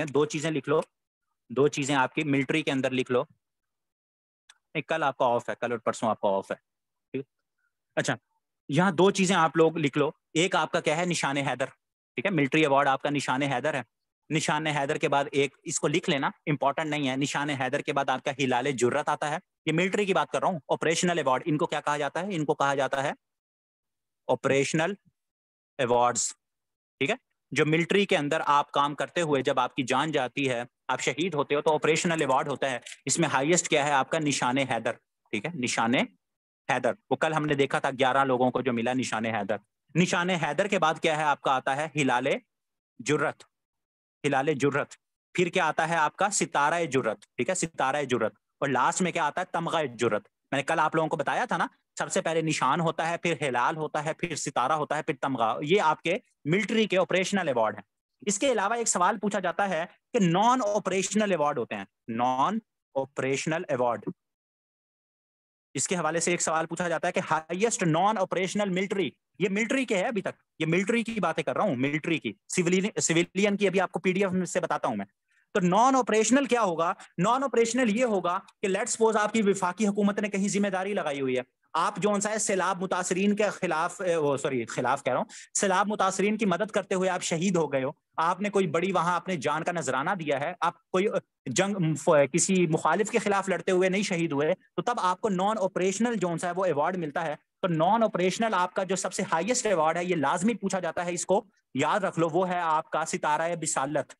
सकते हैं दो चीजें लिख लो दो चीजें आपकी मिलिट्री के अंदर लिख लो नहीं कल आपका ऑफ है कल और परसों आपका ऑफ है ठीक अच्छा यहाँ दो चीजें आप लोग लिख लो एक आपका क्या है निशान हैदर ठीक है मिलिट्री अवार्ड आपका निशान हैदर है निशान हैदर के बाद एक इसको लिख लेना इंपॉर्टेंट नहीं है निशान हैदर के बाद आपका हिलाल जुर्रत आता है ये मिलिट्री की बात कर रहा हूँ ऑपरेशनल अवार्ड इनको क्या कहा जाता है इनको कहा जाता है ऑपरेशनल अवार्ड्स ठीक है जो मिलिट्री के अंदर आप काम करते हुए जब आपकी जान जाती है आप शहीद होते हो तो ऑपरेशनल अवार्ड होता है इसमें हाईएस्ट क्या है आपका निशाने हैदर ठीक है निशाने हैदर वो कल हमने देखा था ग्यारह लोगों को जो मिला निशाने हैदर निशाने हैदर के बाद क्या है आपका आता है हिलाले जुर्रत हिलाले जुर्रत फिर क्या आता है आपका सितारा जुर्रत ठीक है सितारा जुर्रत और लास्ट में क्या आता है तमगा जुर्रत मैंने कल आप लोगों को बताया था ना सबसे पहले निशान होता है फिर हिलाल होता है फिर सितारा होता है फिर तमगा ये आपके मिलिट्री के ऑपरेशनल अवार्ड है इसके अलावा एक सवाल पूछा जाता है कि नॉन ऑपरेशनल अवार्ड होते हैं नॉन ऑपरेशनल अवार्ड इसके हवाले से एक सवाल पूछा जाता है कि हाईएस्ट नॉन ऑपरेशनल मिलिट्री ये मिलिट्री के है अभी तक ये मिलिट्री की बातें कर रहा हूँ मिलिट्री की सिविलियन सिविलियन की अभी आपको पीडीएफ से बताता हूं मैं तो नॉन ऑपरेशनल क्या होगा नॉन ऑपरेशनल ये होगा कि लेट्स सपोज आपकी विफाकी हुकूमत ने कहीं जिम्मेदारी लगाई हुई है आप जो है सैलाब मुतासरीन के खिलाफ सॉरी खिलाफ कह रहा हूँ सैलाब मुतासरीन की मदद करते हुए आप शहीद हो गए हो आपने कोई बड़ी वहां अपने जान का नजराना दिया है आप कोई जंग किसी मुखालिफ के खिलाफ लड़ते हुए नहीं शहीद हुए तो तब आपको नॉन ऑपरेशनल जो है वो अवार्ड मिलता है तो नॉन ऑपरेशनल आपका जो सबसे हाईएस्ट अवार्ड है ये लाजमी पूछा जाता है इसको याद रख लो वो है आपका सितारा बिसालत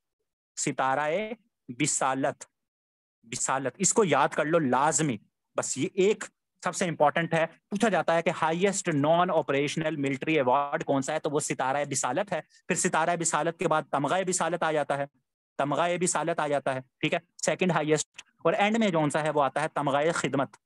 सितारा बिसालत बिसालत इसको याद कर लो लाजमी बस ये एक सबसे इंपॉर्टेंट है पूछा जाता है कि highest non operational military award कौन सा है तो वो सितारा बिसालत है फिर सितारा बिसालत के बाद तमगा बिसालत आ जाता है तमगा बिसालत आ जाता है ठीक है सेकेंड हाइएस्ट और एंड में जो सा है वो आता है तमगा खिदमत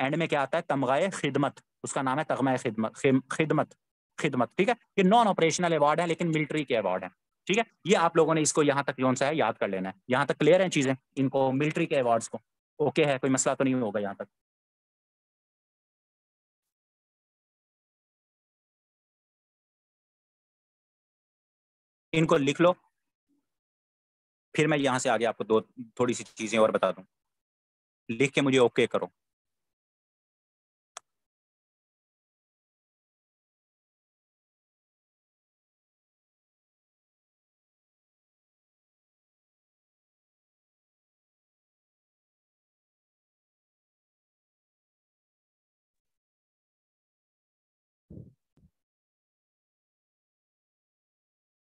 एंड में क्या आता है तमगा खिदमत उसका नाम है तगमा खिदमत खिदमत खिदमत ठीक है ये नॉन ऑपरेशनल अवार्ड है लेकिन मिलिट्री के अवार्ड है ठीक है ये आप लोगों ने इसको यहाँ तक कौन सा है याद कर लेना है यहाँ तक क्लियर है चीजें इनको मिलिट्री के अवार्ड्स को ओके है कोई मसला तो नहीं होगा यहाँ तक इनको लिख लो फिर मैं यहाँ से आगे आपको दो थोड़ी सी चीज़ें और बता दूँ लिख के मुझे ओके करो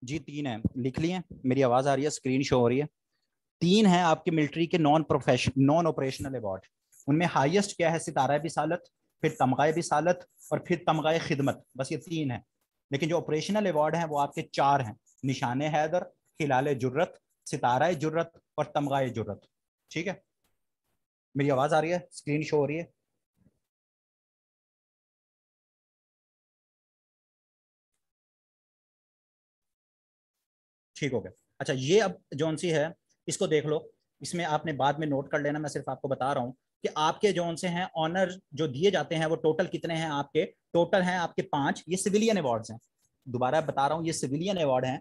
जी तीन है लिख लिए मेरी आवाज आ रही है स्क्रीन शो हो रही है तीन है आपके मिलिट्री के non profession non operational award उनमें हाईएस्ट क्या है सितारा बिसालत फिर तमगा बिसालत और फिर तमगा खिदमत बस ये तीन है लेकिन जो ऑपरेशनल अवार्ड है वो आपके चार हैं निशान हैदर हिलाल जुर्रत सितारा जुर्रत और तमगा जुर्रत ठीक है मेरी आवाज़ आ रही है स्क्रीन शो हो रही है ठीक हो गया अच्छा ये अब जोन सी है इसको देख लो इसमें आपने बाद में नोट कर लेना मैं सिर्फ आपको बता रहा हूँ कि आपके जौन से हैं ऑनर जो दिए जाते हैं वो टोटल कितने हैं आपके टोटल हैं आपके पांच ये सिविलियन अवार्ड्स हैं दोबारा बता रहा हूँ ये सिविलियन अवार्ड हैं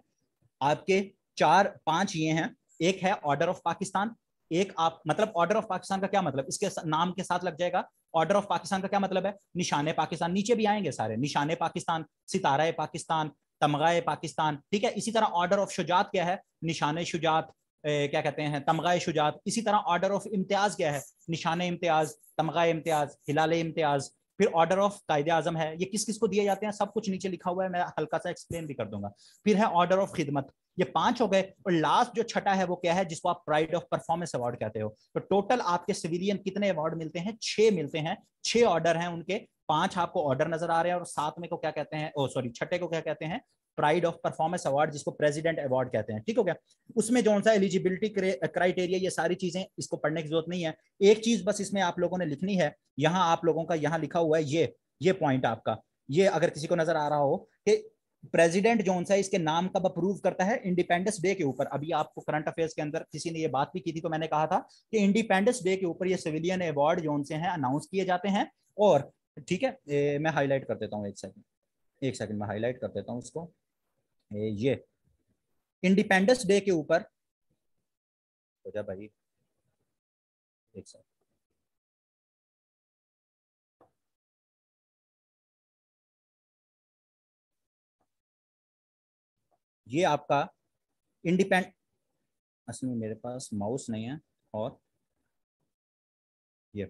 आपके चार पांच ये हैं एक है ऑर्डर ऑफ पाकिस्तान एक आप मतलब ऑर्डर ऑफ पाकिस्तान का क्या मतलब इसके नाम के साथ लग जाएगा ऑर्डर ऑफ पाकिस्तान का क्या मतलब है निशाने पाकिस्तान नीचे भी आएंगे सारे निशाने पाकिस्तान सितारा पाकिस्तान तमगाए पाकिस्तान ठीक है इसी तरह ऑर्डर ऑफ शुजात क्या है निशान शुजात ए, क्या कहते हैं तमगाए शुजात इसी तरह ऑर्डर ऑफ इम्तियाज़ क्या है निशान इम्तियाज़ तमगाए इम्तियाज़ हिलाल इम्तियाज़ फिर ऑर्डर ऑफ कायद आजम है ये किस किस को दिए जाते हैं सब कुछ नीचे लिखा हुआ है मैं हल्का सा एक्सप्लेन भी कर दूंगा फिर है ऑर्डर ऑफ खिदमत ये पांच हो गए और लास्ट जो छठा है वो क्या है जिसको आप प्राइड ऑफ परफॉर्मेंस अवार्ड कहते हो तो टोटल आपके सिविलियन कितने अवार्ड मिलते हैं छह मिलते हैं छह ऑर्डर हैं उनके पांच आपको ऑर्डर नजर आ रहे हैं और सात में को क्या कहते हैं ओ सॉरी छठे को क्या कहते हैं प्राइड ऑफ परफॉर्मेंस अवार्ड जिसको प्रेसिडेंट अवार्ड कहते हैं ठीक हो गया उसमें जो सा एलिजिबिलिटी क्राइटेरिया ये सारी चीजें इसको पढ़ने की जरूरत नहीं है एक चीज बस इसमें आप लोगों ने लिखनी है यहाँ आप लोगों का यहाँ लिखा हुआ है ये ये पॉइंट आपका ये अगर किसी को नजर आ रहा हो कि प्रेजिडेंट जो है इसके नाम कब अप्रूव करता है इंडिपेंडेंस डे के ऊपर अभी आपको करंट अफेयर्स के अंदर किसी ने ये बात भी की थी तो मैंने कहा था कि इंडिपेंडेंस डे के ऊपर ये सिविलियन अवार्ड जो उनसे हैं अनाउंस किए जाते हैं और ठीक है ए, मैं हाईलाइट कर देता हूँ एक सेकंड एक सेकंड में हाईलाइट कर देता हूँ उसको ये इंडिपेंडेंस डे के ऊपर हो तो जा भाई एक सेकंड ये आपका इंडिपेंड असल में मेरे पास माउस नहीं है और ये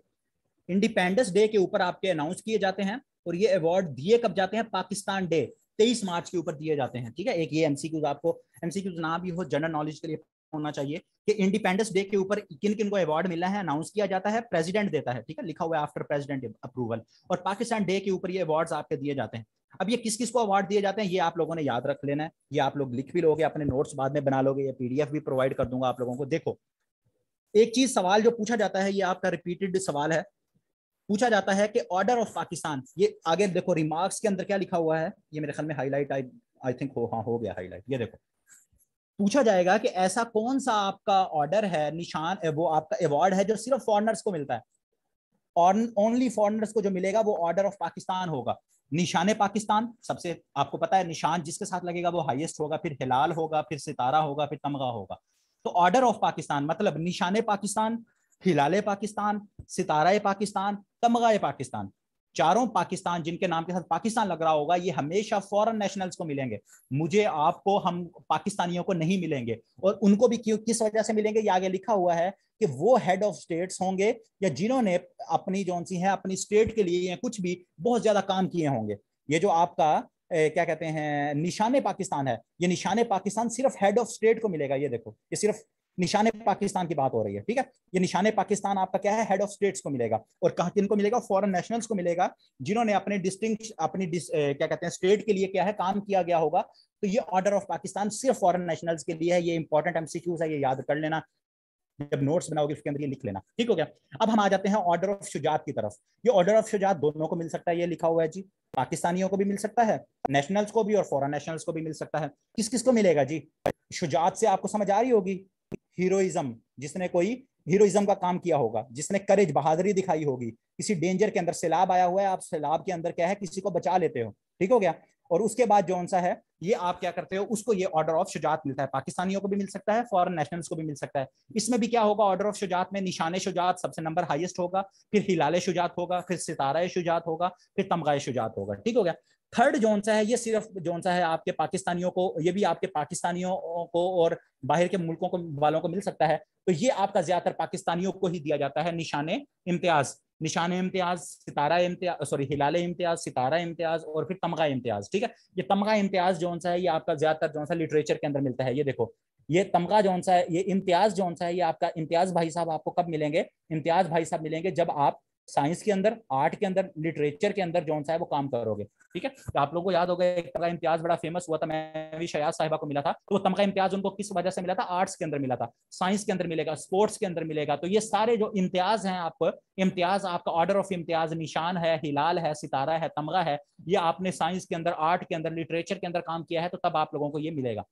इंडिपेंडेंस डे के ऊपर आपके अनाउंस किए जाते हैं और ये अवार्ड दिए कब जाते हैं पाकिस्तान डे तेईस मार्च के ऊपर दिए जाते हैं ठीक है एक ये एमसीक्यूज आपको एमसीक्यूज ना भी हो जनरल नॉलेज के लिए होना चाहिए कि इंडिपेंडेंस डे के ऊपर किन किन को अवार्ड मिला है अनाउंस किया जाता है प्रेसिडेंट देता है ठीक है लिखा हुआ है आफ्टर प्रेसिडेंट अप्रूवल और पाकिस्तान डे के ऊपर ये अवार्ड आपके दिए जाते हैं अब ये किस किस को अवार्ड दिए जाते हैं ये आप लोगों ने याद रख लेना है ये आप लोग लिख भी लोगे अपने नोट्स बाद में बना लोगे ये पीडीएफ भी प्रोवाइड कर दूंगा आप लोगों को देखो एक चीज सवाल जो पूछा जाता है ये आपका रिपीटेड सवाल है पूछा जाता है कि ऑर्डर ऑफ पाकिस्तान ये आगे देखो रिमार्क्स के अंदर क्या लिखा हुआ है ये मेरे ख्याल में हाईलाइट आई आई थिंक हो हाँ हो गया हाईलाइट ये देखो पूछा जाएगा कि ऐसा कौन सा आपका ऑर्डर है निशान वो आपका अवार्ड है जो सिर्फ फॉरनर्स को मिलता है ओनली फॉरनर्स को जो मिलेगा वो ऑर्डर ऑफ पाकिस्तान होगा निशान पाकिस्तान सबसे आपको पता है निशान जिसके साथ लगेगा वो हाईएस्ट होगा फिर हिलाल होगा फिर सितारा होगा फिर तमगा होगा तो ऑर्डर ऑफ पाकिस्तान मतलब निशान पाकिस्तान हिलाले पाकिस्तान सितारा पाकिस्तान तमगा पाकिस्तान चारों पाकिस्तान जिनके नाम के साथ पाकिस्तान लग रहा होगा ये हमेशा फॉरेन नेशनल्स को मिलेंगे मुझे आपको हम पाकिस्तानियों को नहीं मिलेंगे और उनको भी क्यों किस वजह से मिलेंगे ये आगे लिखा हुआ है कि वो हेड ऑफ स्टेट्स होंगे या जिन्होंने अपनी जो सी है अपनी स्टेट के लिए या कुछ भी बहुत ज्यादा काम किए होंगे ये जो आपका ए, क्या कहते हैं निशान पाकिस्तान है ये निशान पाकिस्तान सिर्फ हेड ऑफ स्टेट को मिलेगा ये देखो ये सिर्फ निशाने पाकिस्तान की बात हो रही है ठीक है ये निशाने पाकिस्तान आपका क्या है हेड ऑफ स्टेट्स को मिलेगा और कहा किन को मिलेगा फॉरेन नेशनल्स को मिलेगा जिन्होंने अपने डिस्टिंग अपनी डिस, ए, क्या कहते हैं स्टेट के लिए क्या है काम किया गया होगा तो ये ऑर्डर ऑफ पाकिस्तान सिर्फ फॉरन नेशनल्स के लिए है ये इंपॉर्टेंट एमसीक्यूज है ये याद कर लेना जब नोट्स बनाओगे उसके अंदर ये लिख लेना ठीक हो गया अब हम आ जाते हैं ऑर्डर ऑफ शुजात की तरफ ये ऑर्डर ऑफ शुजात दोनों को मिल सकता है ये लिखा हुआ है जी पाकिस्तानियों को भी मिल सकता है नेशनल्स को भी और फॉरन नेशनल्स को भी मिल सकता है किस किस को मिलेगा जी शुजात से आपको समझ आ रही होगी हीरोइज्म जिसने कोई हीरोइज्म का काम किया होगा जिसने करेज बहादुरी दिखाई होगी किसी डेंजर के अंदर सैलाब आया हुआ है आप सैलाब के अंदर क्या है किसी को बचा लेते हो ठीक हो गया और उसके बाद जो सा है ये आप क्या करते हो उसको ये ऑर्डर ऑफ शुजात मिलता है पाकिस्तानियों को भी मिल सकता है फॉरन नेशनल्स को भी मिल सकता है इसमें भी क्या होगा ऑर्डर ऑफ शुजात में निशान शुजात सबसे नंबर हाईएस्ट होगा फिर हिलाल शुजात होगा फिर सितारा शुजात होगा फिर तमगा शुजात होगा ठीक हो गया थर्ड जोन सा है ये सिर्फ जोन सा है आपके पाकिस्तानियों को ये भी आपके पाकिस्तानियों को और बाहर के मुल्कों को वालों को मिल सकता है तो ये आपका ज्यादातर पाकिस्तानियों को ही दिया जाता है निशाने इम्तियाज निशान इम्तियाज सितारा इम्तियाज सॉरी हिलाले इम्तियाज सितारा इम्तियाज और फिर तमगा इम्तियाज ठीक है ये तमगा इम्तियाज जोन सा है ये आपका ज्यादातर जोन सा लिटरेचर के अंदर मिलता है ये देखो ये तमगा जोन सा है ये इम्तियाज जोन सा है ये आपका इम्तियाज भाई साहब आपको कब मिलेंगे इम्तियाज भाई साहब मिलेंगे जब आप साइंस के अंदर आर्ट के अंदर लिटरेचर के अंदर जौन साहब है वो काम करोगे ठीक है तो आप लोगों को याद होगा एक तमका इम्तियाज बड़ा फेमस हुआ था मैं भी शयाज साहिबा को मिला था तो वो तमका इम्तियाज उनको किस वजह से मिला था आर्ट्स के अंदर मिला था साइंस के अंदर मिलेगा स्पोर्ट्स के अंदर मिलेगा तो ये सारे जो इम्तियाज हैं आप इम्तियाज आपका ऑर्डर ऑफ इम्तियाज निशान है हिलाल है सितारा है तमगा है ये आपने साइंस के अंदर आर्ट के अंदर लिटरेचर के अंदर काम किया है तो तब आप लोगों को ये मिलेगा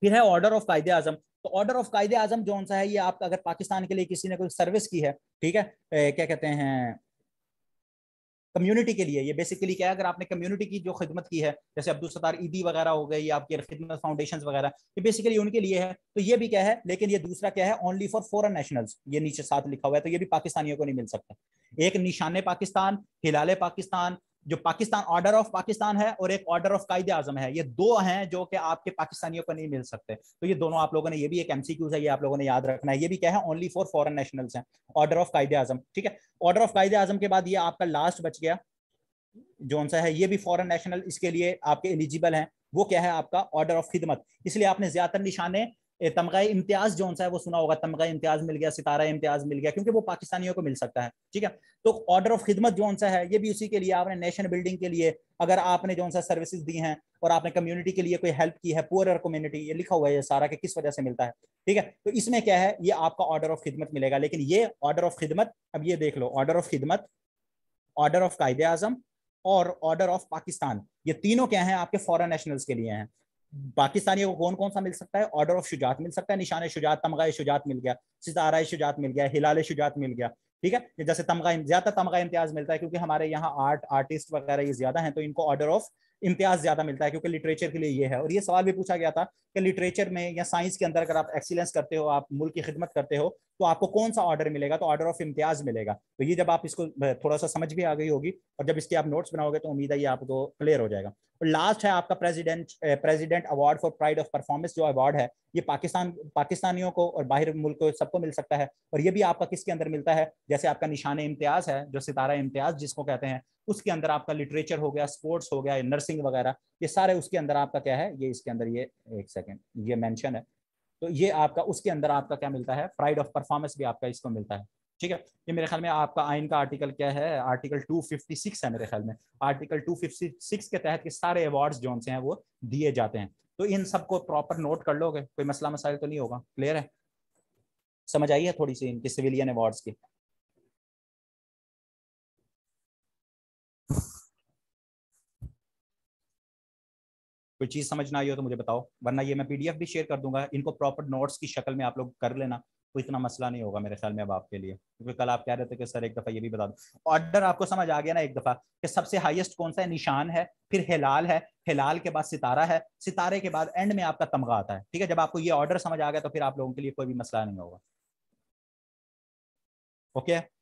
फिर है ऑर्डर ऑफ कायदे आजम तो ऑर्डर ऑफ कायदे आजम जो सा है ये आप अगर पाकिस्तान के लिए किसी ने कोई सर्विस की है ठीक है ए, क्या कहते हैं कम्युनिटी के लिए ये बेसिकली क्या है अगर आपने कम्युनिटी की जो खिदमत की है जैसे अब्दुल सतार ईदी e वगैरह हो गई या आपकी खिदमत फाउंडेशन वगैरह ये बेसिकली उनके लिए है तो ये भी क्या है लेकिन ये दूसरा क्या है ओनली फॉर फॉरन नेशनल्स ये नीचे साथ लिखा हुआ है तो ये भी पाकिस्तानियों को नहीं मिल सकता एक निशाने पाकिस्तान हिलाले पाकिस्तान जो पाकिस्तान ऑर्डर ऑफ पाकिस्तान है और एक ऑर्डर ऑफ कायदे आजम है ये दो हैं जो कि आपके पाकिस्तानियों को नहीं मिल सकते तो ये दोनों आप लोगों ने ये भी एक एमसीक्यूज है ये आप लोगों ने याद रखना है ये भी क्या है ओनली फॉर फॉरन नेशनल्स हैं ऑर्डर ऑफ कायदे आजम ठीक है ऑर्डर ऑफ कायदे आजम के बाद ये आपका लास्ट बच गया जोन सा है ये भी फॉरन नेशनल इसके लिए आपके एलिजिबल है वो क्या है आपका ऑर्डर ऑफ खिदमत इसलिए आपने ज्यादातर निशाने तमगा इम्तियाज जो है वो सुना होगा तमगा इम्तियाज मिल गया सितारा इम्तियाज मिल गया क्योंकि वो पाकिस्तानियों को मिल सकता है ठीक है तो ऑर्डर ऑफ खिदमत जो सा है ये भी उसी के लिए आपने नेशन बिल्डिंग के लिए अगर आपने जो सा सर्विसेज दी हैं और आपने कम्युनिटी के लिए कोई हेल्प की है पुअर कम्युनिटी ये लिखा हुआ है ये सारा कि किस वजह से मिलता है ठीक है तो इसमें क्या है ये आपका ऑर्डर ऑफ खिदमत मिलेगा लेकिन ये ऑर्डर ऑफ खिदमत अब ये देख लो ऑर्डर ऑफ खिदमत ऑर्डर ऑफ कायदे आजम और ऑर्डर ऑफ पाकिस्तान ये तीनों क्या हैं आपके फॉरन नेशनल्स के लिए हैं पाकिस्तानी को कौन कौन सा मिल सकता है ऑर्डर ऑफ शुजात मिल सकता है निशान शुजात तमगा शुजात मिल गया सितारा शुजात मिल गया हिलाल शुजात मिल गया ठीक है जैसे तमगा ज्यादा तमगा इम्तियाज मिलता है क्योंकि हमारे यहाँ आर्ट आर्टिस्ट वगैरह ये ज्यादा हैं तो इनको ऑर्डर ऑफ इम्तियाज ज्यादा मिलता है क्योंकि लिटरेचर के लिए ये है और ये सवाल भी पूछा गया था कि लिटरेचर में या साइंस के अंदर अगर आप एक्सीलेंस करते हो आप मुल्क की खिदमत करते हो तो आपको कौन सा ऑर्डर मिलेगा तो ऑर्डर ऑफ इम्तियाज मिलेगा तो ये जब आप इसको थोड़ा सा समझ भी आ गई होगी और जब इसके आप नोट्स बनाओगे तो उम्मीद है ये आपको क्लियर हो जाएगा और लास्ट है आपका president president award for pride of performance जो अवार्ड है ये पाकिस्तान पाकिस्तानियों को और बाहर मुल्क को सबको मिल सकता है और ये भी आपका किसके अंदर मिलता है जैसे आपका निशान इम्तियाज है जो सितारा इम्तियाज जिसको कहते हैं उसके अंदर आपका लिटरेचर हो गया स्पोर्ट्स हो गया नर्सिंग वगैरह ये सारे उसके अंदर आपका क्या है ये इसके अंदर ये एक सेकेंड ये मैंशन है तो ये आपका उसके अंदर आपका क्या मिलता है प्राइड ऑफ परफॉर्मेंस भी आपका इसको मिलता है ठीक है ये मेरे ख्याल में आपका आइन का आर्टिकल क्या है आर्टिकल 256 है मेरे ख्याल में आर्टिकल 256 के तहत के सारे अवार्ड्स जो से हैं वो दिए जाते हैं तो इन सबको प्रॉपर नोट कर लोगे कोई मसला मसाइल तो नहीं होगा क्लियर है समझ आई है थोड़ी सी इनकी सिविलियन अवार्ड्स की कोई चीज़ समझ ना आई हो तो मुझे बताओ वरना ये मैं पीडीएफ भी शेयर कर दूंगा इनको प्रॉपर नोट्स की शक्ल में आप लोग कर लेना कोई तो इतना मसला नहीं होगा मेरे ख्याल में अब आपके लिए क्योंकि कल आप कह रहे थे कि सर एक दफ़ा ये भी बता दो ऑर्डर आपको समझ आ गया ना एक दफ़ा कि सबसे हाईएस्ट कौन सा है निशान है फिर हिलाल है हिलाल के बाद सितारा है सितारे के बाद एंड में आपका तमगा आता है ठीक है जब आपको ये ऑर्डर समझ आ गया तो फिर आप लोगों के लिए कोई भी मसला नहीं होगा ओके okay?